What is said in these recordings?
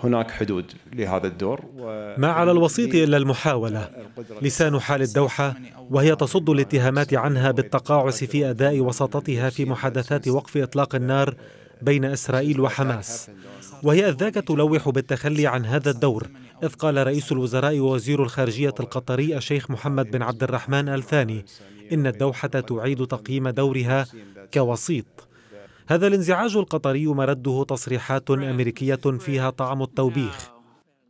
هناك حدود لهذا الدور و... ما على الوسيط إلا المحاولة لسان حال الدوحة وهي تصد الاتهامات عنها بالتقاعس في أداء وساطتها في محادثات وقف إطلاق النار بين إسرائيل وحماس وهي ذاك تلوح بالتخلي عن هذا الدور إذ قال رئيس الوزراء ووزير الخارجية القطري الشيخ محمد بن عبد الرحمن آل ثاني إن الدوحة تعيد تقييم دورها كوسيط هذا الانزعاج القطري مرده تصريحات أمريكية فيها طعم التوبيخ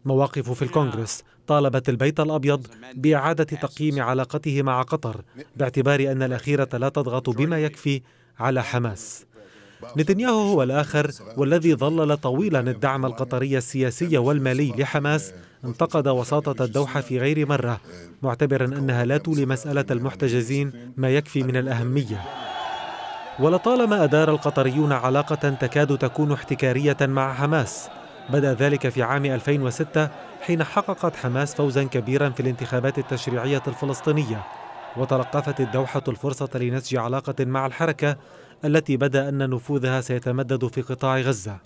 مواقف في الكونغرس طالبت البيت الأبيض بإعادة تقييم علاقته مع قطر باعتبار أن الأخيرة لا تضغط بما يكفي على حماس نتنياهو هو الآخر والذي ظلل طويلا الدعم القطري السياسي والمالي لحماس انتقد وساطة الدوحة في غير مرة معتبرا أنها لا تولي مسألة المحتجزين ما يكفي من الأهمية ولطالما أدار القطريون علاقة تكاد تكون احتكارية مع حماس بدأ ذلك في عام 2006 حين حققت حماس فوزا كبيرا في الانتخابات التشريعية الفلسطينية وتلقفت الدوحة الفرصة لنسج علاقة مع الحركة التي بدا ان نفوذها سيتمدد في قطاع غزه.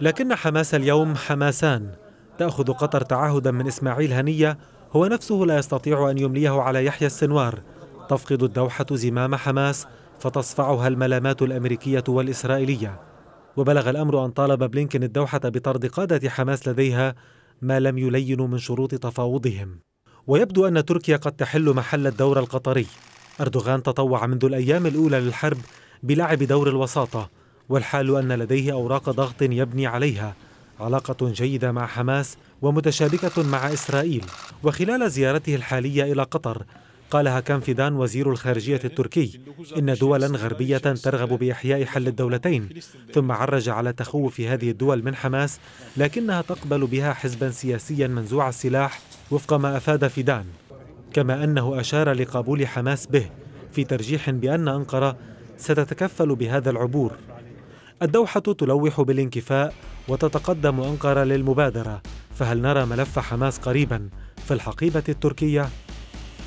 لكن حماس اليوم حماسان تاخذ قطر تعهدا من اسماعيل هنيه هو نفسه لا يستطيع ان يمليه على يحيى السنوار. تفقد الدوحه زمام حماس فتصفعها الملامات الأمريكية والإسرائيلية وبلغ الأمر أن طالب بلينكن الدوحة بطرد قادة حماس لديها ما لم يلينوا من شروط تفاوضهم ويبدو أن تركيا قد تحل محل الدور القطري أردوغان تطوع منذ الأيام الأولى للحرب بلعب دور الوساطة والحال أن لديه أوراق ضغط يبني عليها علاقة جيدة مع حماس ومتشابكة مع إسرائيل وخلال زيارته الحالية إلى قطر قالها كان فيدان وزير الخارجية التركي إن دولا غربية ترغب بإحياء حل الدولتين ثم عرج على تخوف هذه الدول من حماس لكنها تقبل بها حزبا سياسيا منزوع السلاح وفق ما أفاد فيدان كما أنه أشار لقبول حماس به في ترجيح بأن أنقرة ستتكفل بهذا العبور الدوحة تلوح بالانكفاء وتتقدم أنقرة للمبادرة فهل نرى ملف حماس قريبا في الحقيبة التركية؟